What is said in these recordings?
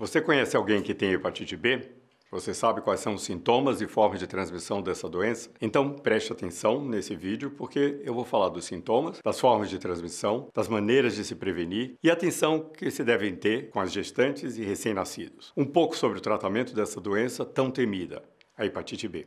Você conhece alguém que tem hepatite B? Você sabe quais são os sintomas e formas de transmissão dessa doença? Então preste atenção nesse vídeo porque eu vou falar dos sintomas, das formas de transmissão, das maneiras de se prevenir e atenção que se devem ter com as gestantes e recém-nascidos. Um pouco sobre o tratamento dessa doença tão temida, a hepatite B.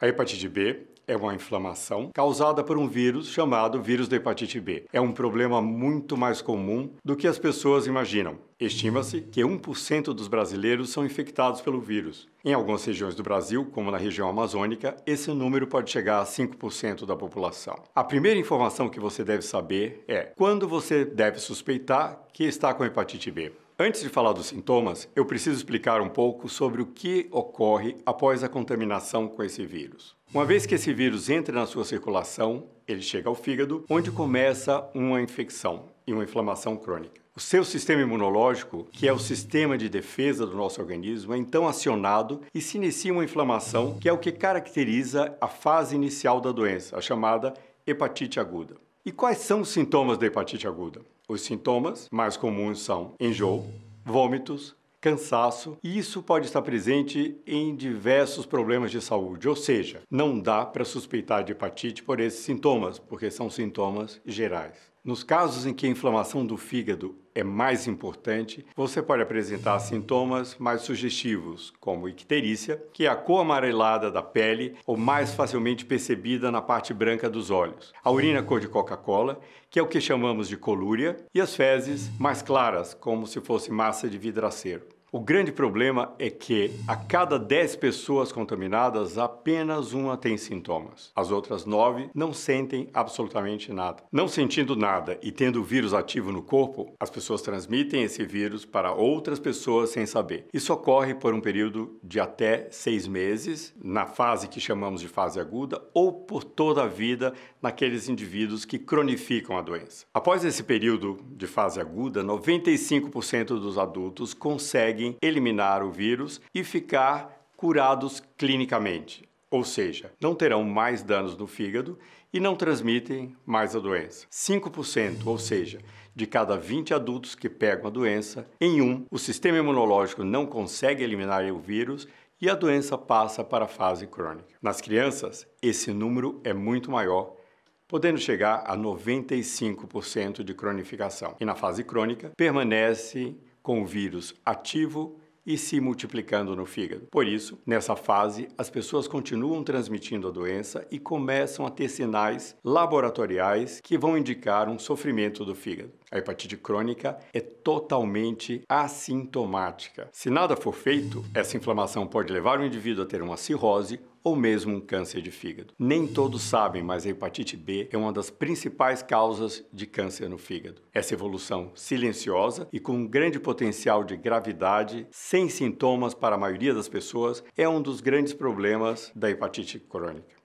A hepatite B é uma inflamação causada por um vírus chamado vírus da hepatite B. É um problema muito mais comum do que as pessoas imaginam. Estima-se que 1% dos brasileiros são infectados pelo vírus. Em algumas regiões do Brasil, como na região amazônica, esse número pode chegar a 5% da população. A primeira informação que você deve saber é quando você deve suspeitar que está com hepatite B. Antes de falar dos sintomas, eu preciso explicar um pouco sobre o que ocorre após a contaminação com esse vírus. Uma vez que esse vírus entra na sua circulação, ele chega ao fígado, onde começa uma infecção e uma inflamação crônica. O seu sistema imunológico, que é o sistema de defesa do nosso organismo, é então acionado e se inicia uma inflamação, que é o que caracteriza a fase inicial da doença, a chamada hepatite aguda. E quais são os sintomas da hepatite aguda? Os sintomas mais comuns são enjoo, vômitos, cansaço, e isso pode estar presente em diversos problemas de saúde, ou seja, não dá para suspeitar de hepatite por esses sintomas, porque são sintomas gerais. Nos casos em que a inflamação do fígado é mais importante, você pode apresentar sintomas mais sugestivos, como icterícia, que é a cor amarelada da pele ou mais facilmente percebida na parte branca dos olhos, a urina cor de Coca-Cola, que é o que chamamos de colúria, e as fezes mais claras, como se fosse massa de vidraceiro. O grande problema é que a cada 10 pessoas contaminadas, apenas uma tem sintomas. As outras 9 não sentem absolutamente nada. Não sentindo nada e tendo o vírus ativo no corpo, as pessoas transmitem esse vírus para outras pessoas sem saber. Isso ocorre por um período de até 6 meses, na fase que chamamos de fase aguda, ou por toda a vida naqueles indivíduos que cronificam a doença. Após esse período de fase aguda, 95% dos adultos conseguem conseguem eliminar o vírus e ficar curados clinicamente, ou seja, não terão mais danos no fígado e não transmitem mais a doença. 5%, ou seja, de cada 20 adultos que pegam a doença, em um, o sistema imunológico não consegue eliminar o vírus e a doença passa para a fase crônica. Nas crianças, esse número é muito maior, podendo chegar a 95% de cronificação. E na fase crônica, permanece com o vírus ativo e se multiplicando no fígado. Por isso, nessa fase, as pessoas continuam transmitindo a doença e começam a ter sinais laboratoriais que vão indicar um sofrimento do fígado. A hepatite crônica é totalmente assintomática. Se nada for feito, essa inflamação pode levar o indivíduo a ter uma cirrose ou mesmo um câncer de fígado. Nem todos sabem, mas a hepatite B é uma das principais causas de câncer no fígado. Essa evolução silenciosa e com um grande potencial de gravidade, sem sintomas para a maioria das pessoas, é um dos grandes problemas da hepatite crônica.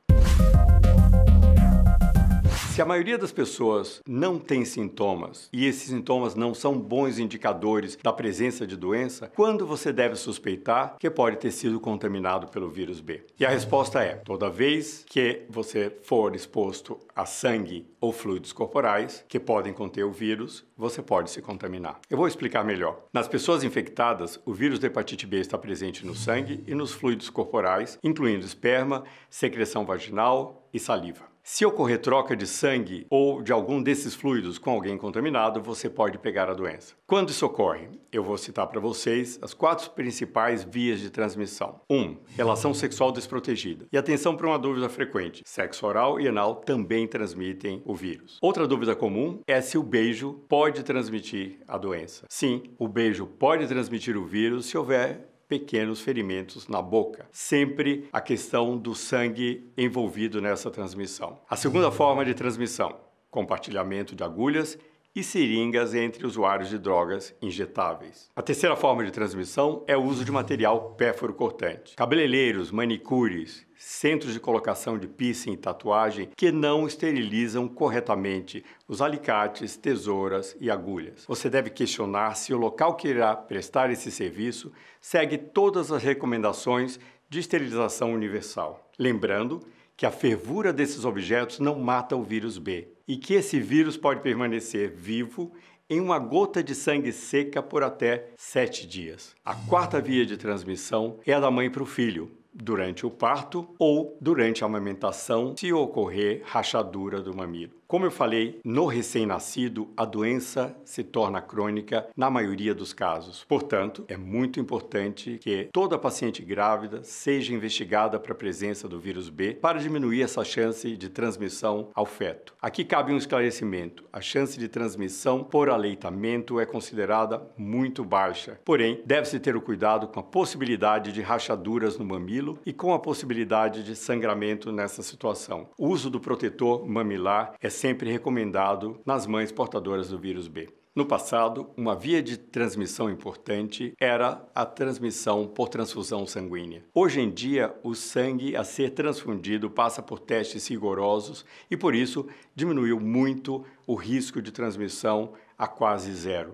Se a maioria das pessoas não tem sintomas e esses sintomas não são bons indicadores da presença de doença, quando você deve suspeitar que pode ter sido contaminado pelo vírus B? E a resposta é: toda vez que você for exposto a sangue ou fluidos corporais que podem conter o vírus, você pode se contaminar. Eu vou explicar melhor. Nas pessoas infectadas, o vírus da hepatite B está presente no sangue e nos fluidos corporais, incluindo esperma, secreção vaginal e saliva. Se ocorrer troca de sangue ou de algum desses fluidos com alguém contaminado, você pode pegar a doença. Quando isso ocorre? Eu vou citar para vocês as quatro principais vias de transmissão. 1. Um, relação sexual desprotegida. E atenção para uma dúvida frequente: sexo oral e anal também transmitem o vírus. Outra dúvida comum é se o beijo pode transmitir a doença. Sim, o beijo pode transmitir o vírus se houver pequenos ferimentos na boca. Sempre a questão do sangue envolvido nessa transmissão. A segunda forma de transmissão, compartilhamento de agulhas e seringas entre usuários de drogas injetáveis. A terceira forma de transmissão é o uso de material pérfuro-cortante. Cabeleireiros, manicures, centros de colocação de piercing e tatuagem que não esterilizam corretamente os alicates, tesouras e agulhas. Você deve questionar se o local que irá prestar esse serviço segue todas as recomendações de esterilização universal. Lembrando que a fervura desses objetos não mata o vírus B e que esse vírus pode permanecer vivo em uma gota de sangue seca por até sete dias. A quarta via de transmissão é a da mãe para o filho, durante o parto ou durante a amamentação, se ocorrer rachadura do mamilo. Como eu falei, no recém-nascido, a doença se torna crônica na maioria dos casos. Portanto, é muito importante que toda paciente grávida seja investigada para a presença do vírus B para diminuir essa chance de transmissão ao feto. Aqui cabe um esclarecimento: a chance de transmissão por aleitamento é considerada muito baixa. Porém, deve-se ter o cuidado com a possibilidade de rachaduras no mamilo e com a possibilidade de sangramento nessa situação. O uso do protetor mamilar é sempre recomendado nas mães portadoras do vírus B. No passado, uma via de transmissão importante era a transmissão por transfusão sanguínea. Hoje em dia, o sangue a ser transfundido passa por testes rigorosos e, por isso, diminuiu muito o risco de transmissão a quase zero.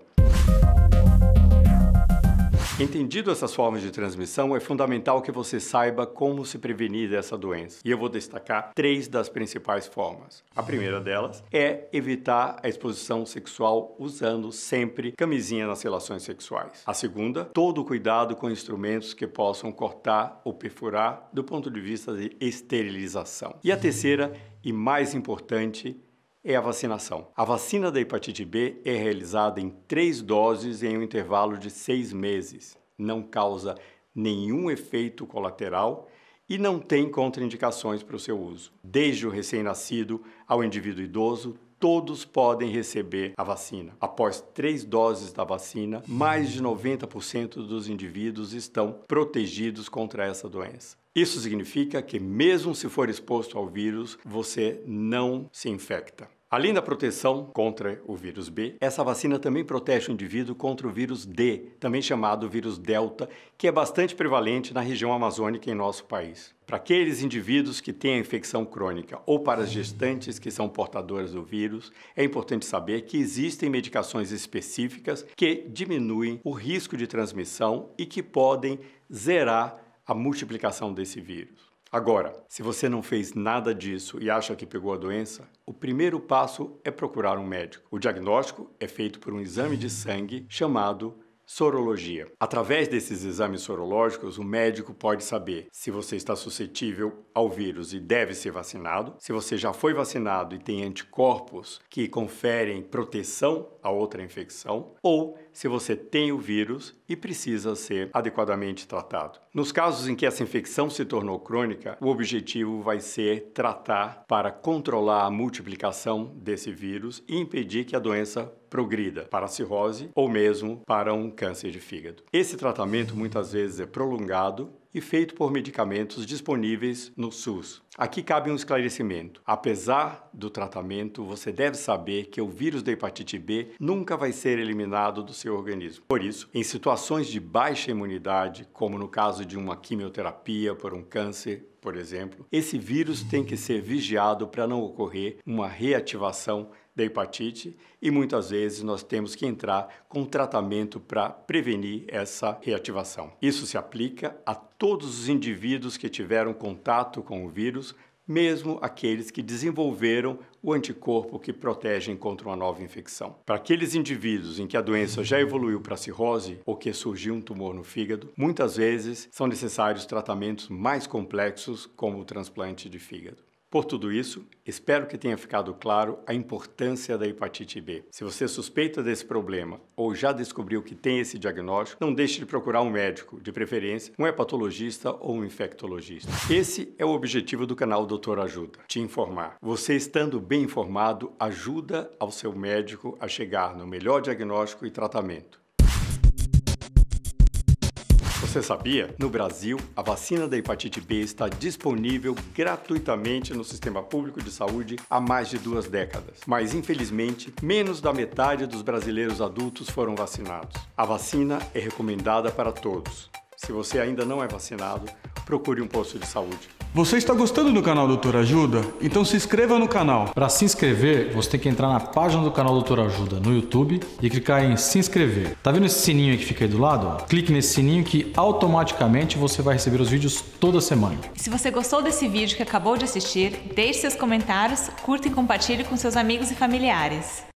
Entendido essas formas de transmissão, é fundamental que você saiba como se prevenir dessa doença. E eu vou destacar três das principais formas. A primeira delas é evitar a exposição sexual usando sempre camisinha nas relações sexuais. A segunda, todo cuidado com instrumentos que possam cortar ou perfurar do ponto de vista de esterilização. E a terceira, e mais importante, é a vacinação. A vacina da hepatite B é realizada em três doses em um intervalo de seis meses. Não causa nenhum efeito colateral e não tem contraindicações para o seu uso. Desde o recém-nascido ao indivíduo idoso, todos podem receber a vacina. Após três doses da vacina, mais de 90% dos indivíduos estão protegidos contra essa doença. Isso significa que, mesmo se for exposto ao vírus, você não se infecta. Além da proteção contra o vírus B, essa vacina também protege o indivíduo contra o vírus D, também chamado vírus Delta, que é bastante prevalente na região amazônica em nosso país. Para aqueles indivíduos que têm a infecção crônica ou para as gestantes que são portadoras do vírus, é importante saber que existem medicações específicas que diminuem o risco de transmissão e que podem zerar a multiplicação desse vírus. Agora, se você não fez nada disso e acha que pegou a doença, o primeiro passo é procurar um médico. O diagnóstico é feito por um exame de sangue chamado Sorologia. Através desses exames sorológicos, o médico pode saber se você está suscetível ao vírus e deve ser vacinado, se você já foi vacinado e tem anticorpos que conferem proteção a outra infecção, ou se você tem o vírus e precisa ser adequadamente tratado. Nos casos em que essa infecção se tornou crônica, o objetivo vai ser tratar para controlar a multiplicação desse vírus e impedir que a doença progrida para a cirrose ou mesmo para um câncer de fígado. Esse tratamento muitas vezes é prolongado e feito por medicamentos disponíveis no SUS. Aqui cabe um esclarecimento. Apesar do tratamento, você deve saber que o vírus da hepatite B nunca vai ser eliminado do seu organismo. Por isso, em situações de baixa imunidade, como no caso de uma quimioterapia por um câncer, por exemplo, esse vírus tem que ser vigiado para não ocorrer uma reativação da hepatite e muitas vezes nós temos que entrar com tratamento para prevenir essa reativação. Isso se aplica a todos os indivíduos que tiveram contato com o vírus, mesmo aqueles que desenvolveram o anticorpo que protege contra uma nova infecção. Para aqueles indivíduos em que a doença já evoluiu para cirrose ou que surgiu um tumor no fígado, muitas vezes são necessários tratamentos mais complexos, como o transplante de fígado. Por tudo isso, espero que tenha ficado claro a importância da hepatite B. Se você é suspeita desse problema ou já descobriu que tem esse diagnóstico, não deixe de procurar um médico, de preferência um hepatologista ou um infectologista. Esse é o objetivo do canal Doutor Ajuda, te informar. Você estando bem informado ajuda ao seu médico a chegar no melhor diagnóstico e tratamento. Você sabia? No Brasil, a vacina da hepatite B está disponível gratuitamente no sistema público de saúde há mais de duas décadas. Mas, infelizmente, menos da metade dos brasileiros adultos foram vacinados. A vacina é recomendada para todos. Se você ainda não é vacinado, procure um posto de saúde. Você está gostando do canal Doutor Ajuda? Então se inscreva no canal. Para se inscrever, você tem que entrar na página do canal Doutor Ajuda no YouTube e clicar em se inscrever. Tá vendo esse sininho que fica aí do lado? Clique nesse sininho que automaticamente você vai receber os vídeos toda semana. Se você gostou desse vídeo que acabou de assistir, deixe seus comentários, curta e compartilhe com seus amigos e familiares.